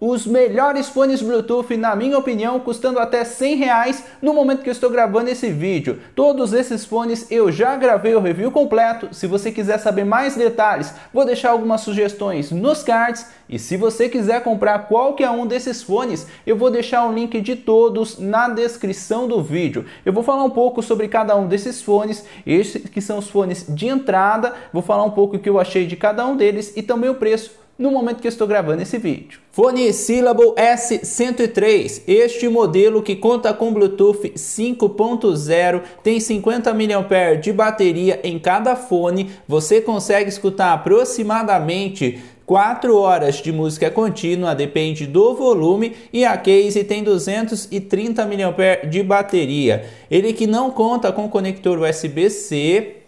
Os melhores fones Bluetooth, na minha opinião, custando até 100 reais no momento que eu estou gravando esse vídeo. Todos esses fones eu já gravei o review completo. Se você quiser saber mais detalhes, vou deixar algumas sugestões nos cards. E se você quiser comprar qualquer um desses fones, eu vou deixar o um link de todos na descrição do vídeo. Eu vou falar um pouco sobre cada um desses fones, esses que são os fones de entrada, vou falar um pouco o que eu achei de cada um deles e também o preço no momento que estou gravando esse vídeo. Fone Syllable S103, este modelo que conta com Bluetooth 5.0, tem 50 mAh de bateria em cada fone, você consegue escutar aproximadamente 4 horas de música contínua, depende do volume, e a case tem 230 mAh de bateria. Ele que não conta com conector USB-C,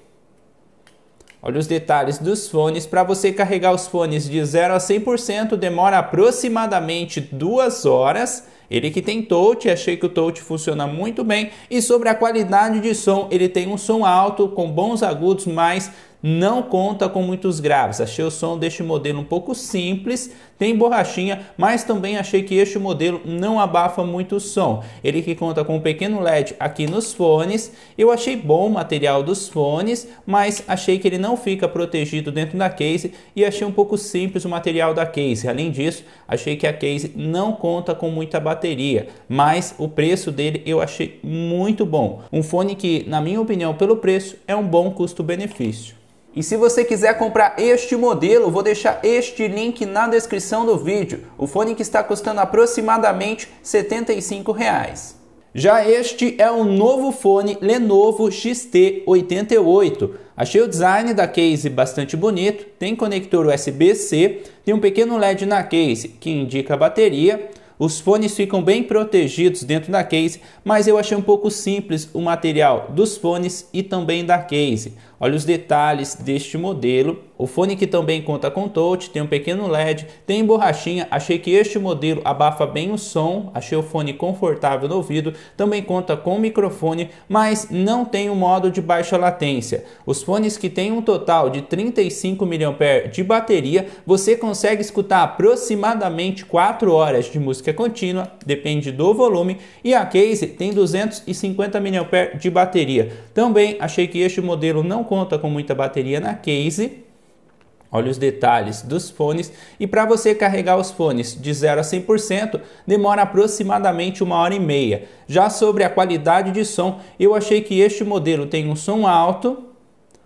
Olha os detalhes dos fones. Para você carregar os fones de 0 a 100% demora aproximadamente duas horas. Ele que tem touch, achei que o touch funciona muito bem. E sobre a qualidade de som, ele tem um som alto com bons agudos, mas não conta com muitos graves. Achei o som deste modelo um pouco simples, tem borrachinha, mas também achei que este modelo não abafa muito o som. Ele que conta com um pequeno LED aqui nos fones, eu achei bom o material dos fones, mas achei que ele não fica protegido dentro da case e achei um pouco simples o material da case. Além disso, achei que a case não conta com muita bateria, mas o preço dele eu achei muito bom. Um fone que, na minha opinião, pelo preço, é um bom custo-benefício. E se você quiser comprar este modelo, vou deixar este link na descrição do vídeo. O fone que está custando aproximadamente R$ 75. Reais. Já este é o novo fone Lenovo XT88. Achei o design da case bastante bonito, tem conector USB-C, tem um pequeno LED na case que indica a bateria, os fones ficam bem protegidos dentro da case, mas eu achei um pouco simples o material dos fones e também da case. Olha os detalhes deste modelo o fone que também conta com touch, tem um pequeno LED, tem borrachinha, achei que este modelo abafa bem o som, achei o fone confortável no ouvido, também conta com microfone, mas não tem o um modo de baixa latência. Os fones que têm um total de 35 mAh de bateria, você consegue escutar aproximadamente 4 horas de música contínua, depende do volume, e a case tem 250 mAh de bateria. Também achei que este modelo não conta com muita bateria na case, Olha os detalhes dos fones. E para você carregar os fones de 0 a 100%, demora aproximadamente uma hora e meia. Já sobre a qualidade de som, eu achei que este modelo tem um som alto,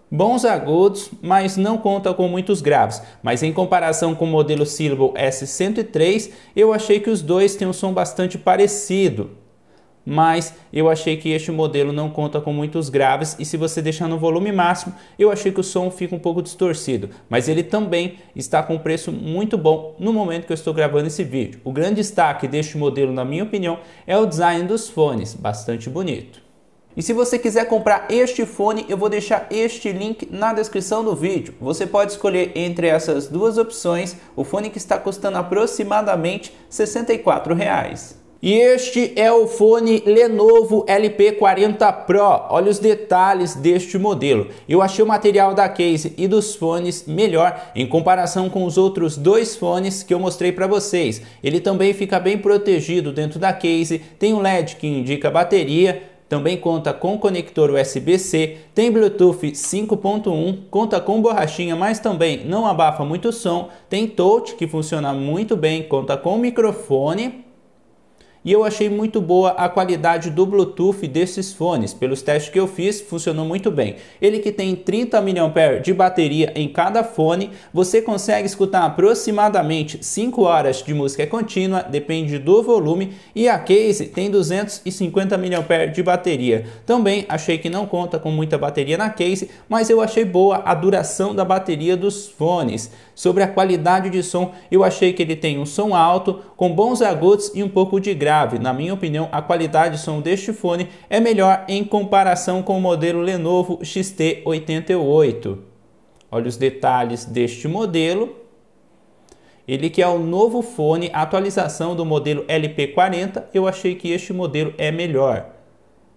bons agudos, mas não conta com muitos graves. Mas em comparação com o modelo Syllable S103, eu achei que os dois têm um som bastante parecido mas eu achei que este modelo não conta com muitos graves e se você deixar no volume máximo, eu achei que o som fica um pouco distorcido, mas ele também está com um preço muito bom no momento que eu estou gravando esse vídeo. O grande destaque deste modelo, na minha opinião, é o design dos fones, bastante bonito. E se você quiser comprar este fone, eu vou deixar este link na descrição do vídeo. Você pode escolher entre essas duas opções o fone que está custando aproximadamente R$ 64. Reais. E este é o fone Lenovo LP40 Pro. Olha os detalhes deste modelo. Eu achei o material da case e dos fones melhor em comparação com os outros dois fones que eu mostrei para vocês. Ele também fica bem protegido dentro da case, tem um LED que indica bateria, também conta com conector USB-C, tem Bluetooth 5.1, conta com borrachinha, mas também não abafa muito o som, tem touch que funciona muito bem, conta com microfone e eu achei muito boa a qualidade do Bluetooth desses fones. Pelos testes que eu fiz, funcionou muito bem. Ele que tem 30 mAh de bateria em cada fone, você consegue escutar aproximadamente 5 horas de música contínua, depende do volume, e a case tem 250 mAh de bateria. Também achei que não conta com muita bateria na case, mas eu achei boa a duração da bateria dos fones. Sobre a qualidade de som, eu achei que ele tem um som alto, com bons agudos e um pouco de grave grave. Na minha opinião, a qualidade de som deste fone é melhor em comparação com o modelo Lenovo XT88. Olha os detalhes deste modelo. Ele que é o novo fone, atualização do modelo LP40, eu achei que este modelo é melhor.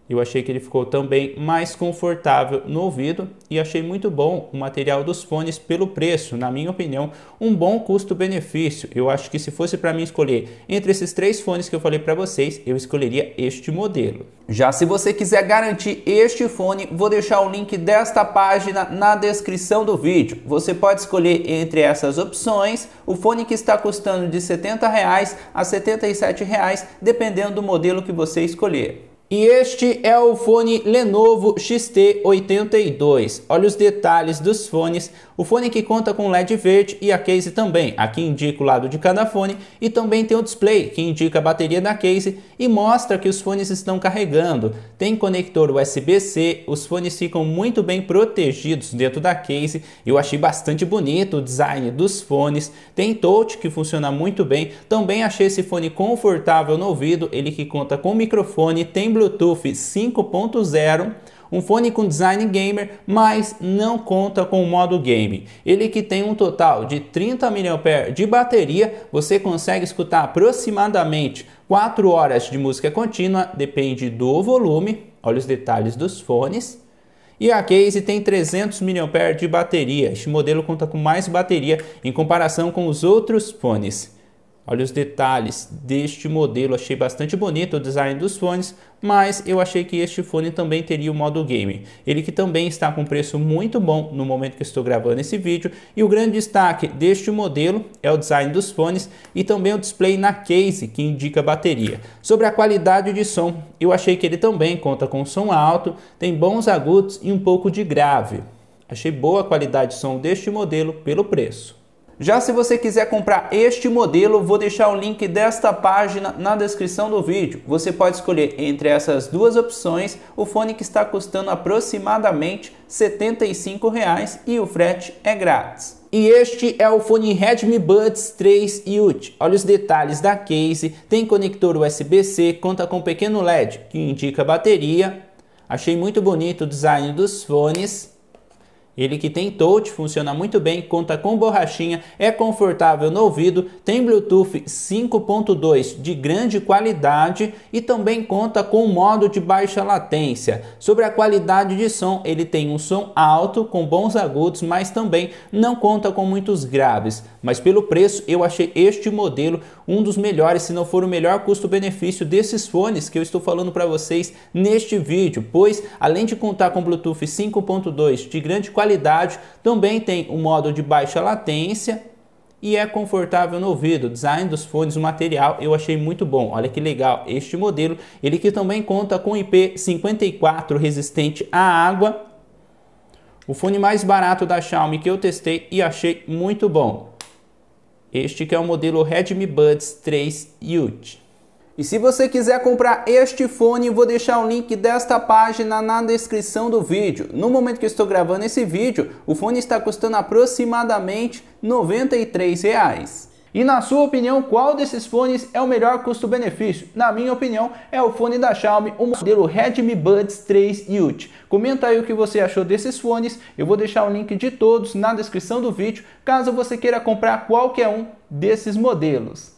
Eu achei que ele ficou também mais confortável no ouvido e achei muito bom o material dos fones pelo preço, na minha opinião, um bom custo-benefício. Eu acho que se fosse para mim escolher entre esses três fones que eu falei para vocês, eu escolheria este modelo. Já se você quiser garantir este fone, vou deixar o link desta página na descrição do vídeo. Você pode escolher entre essas opções o fone que está custando de R$ 70 a R$ 77, reais, dependendo do modelo que você escolher. E este é o fone Lenovo XT82. Olha os detalhes dos fones. O fone que conta com LED verde e a case também. Aqui indica o lado de cada fone e também tem o display que indica a bateria da case e mostra que os fones estão carregando. Tem conector USB-C, os fones ficam muito bem protegidos dentro da case. Eu achei bastante bonito o design dos fones. Tem touch que funciona muito bem. Também achei esse fone confortável no ouvido, ele que conta com microfone, tem Bluetooth 5.0 um fone com design gamer, mas não conta com o modo game. Ele que tem um total de 30 mAh de bateria, você consegue escutar aproximadamente 4 horas de música contínua, depende do volume. Olha os detalhes dos fones. E a case tem 300 mAh de bateria. Este modelo conta com mais bateria em comparação com os outros fones. Olha os detalhes deste modelo, achei bastante bonito o design dos fones, mas eu achei que este fone também teria o modo game. Ele que também está com preço muito bom no momento que estou gravando esse vídeo. E o grande destaque deste modelo é o design dos fones e também o display na case que indica a bateria. Sobre a qualidade de som, eu achei que ele também conta com som alto, tem bons agudos e um pouco de grave. Achei boa a qualidade de som deste modelo pelo preço. Já se você quiser comprar este modelo, vou deixar o link desta página na descrição do vídeo. Você pode escolher entre essas duas opções o fone que está custando aproximadamente R$ 75,00 e o frete é grátis. E este é o fone Redmi Buds 3 Ultra. Olha os detalhes da case, tem conector USB-C, conta com pequeno LED que indica bateria. Achei muito bonito o design dos fones. Ele que tem touch, funciona muito bem, conta com borrachinha, é confortável no ouvido, tem Bluetooth 5.2 de grande qualidade e também conta com modo de baixa latência. Sobre a qualidade de som, ele tem um som alto com bons agudos, mas também não conta com muitos graves. Mas pelo preço, eu achei este modelo um dos melhores, se não for o melhor custo-benefício desses fones que eu estou falando para vocês neste vídeo, pois além de contar com Bluetooth 5.2 de grande qualidade, qualidade, também tem o um modo de baixa latência e é confortável no ouvido. O design dos fones, o material eu achei muito bom. Olha que legal este modelo, ele que também conta com IP54 resistente à água. O fone mais barato da Xiaomi que eu testei e achei muito bom. Este que é o modelo Redmi Buds 3 Ultra. E se você quiser comprar este fone, vou deixar o link desta página na descrição do vídeo. No momento que estou gravando esse vídeo, o fone está custando aproximadamente R$ reais. E na sua opinião, qual desses fones é o melhor custo-benefício? Na minha opinião, é o fone da Xiaomi, o modelo Redmi Buds 3 Ultra. Comenta aí o que você achou desses fones, eu vou deixar o link de todos na descrição do vídeo, caso você queira comprar qualquer um desses modelos.